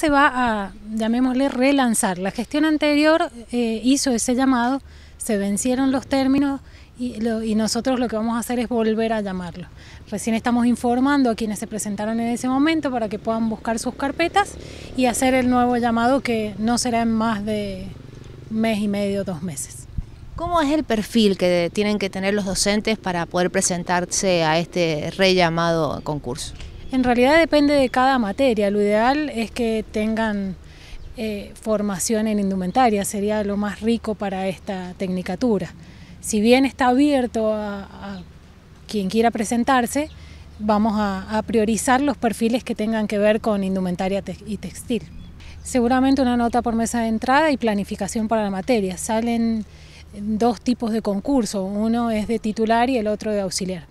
se va a, llamémosle, relanzar. La gestión anterior eh, hizo ese llamado, se vencieron los términos y, y, nosotros lo que vamos a hacer es volver a llamarlo. Recién estamos informando a quienes se presentaron en ese momento para que puedan buscar sus carpetas y hacer el nuevo llamado que no será en más de mes y medio, dos meses. ¿Cómo es el perfil que tienen que tener los docentes para poder presentarse a este rellamado concurso? En realidad depende de cada materia. Lo ideal es que tengan eh, formación en indumentaria, sería lo más rico para esta tecnicatura. Si bien está abierto a, quien quiera presentarse, vamos a, priorizar los perfiles que tengan que ver con indumentaria y textil. Seguramente una nota por mesa de entrada y planificación para la materia. Salen dos tipos de concurso, uno es de titular y el otro de auxiliar.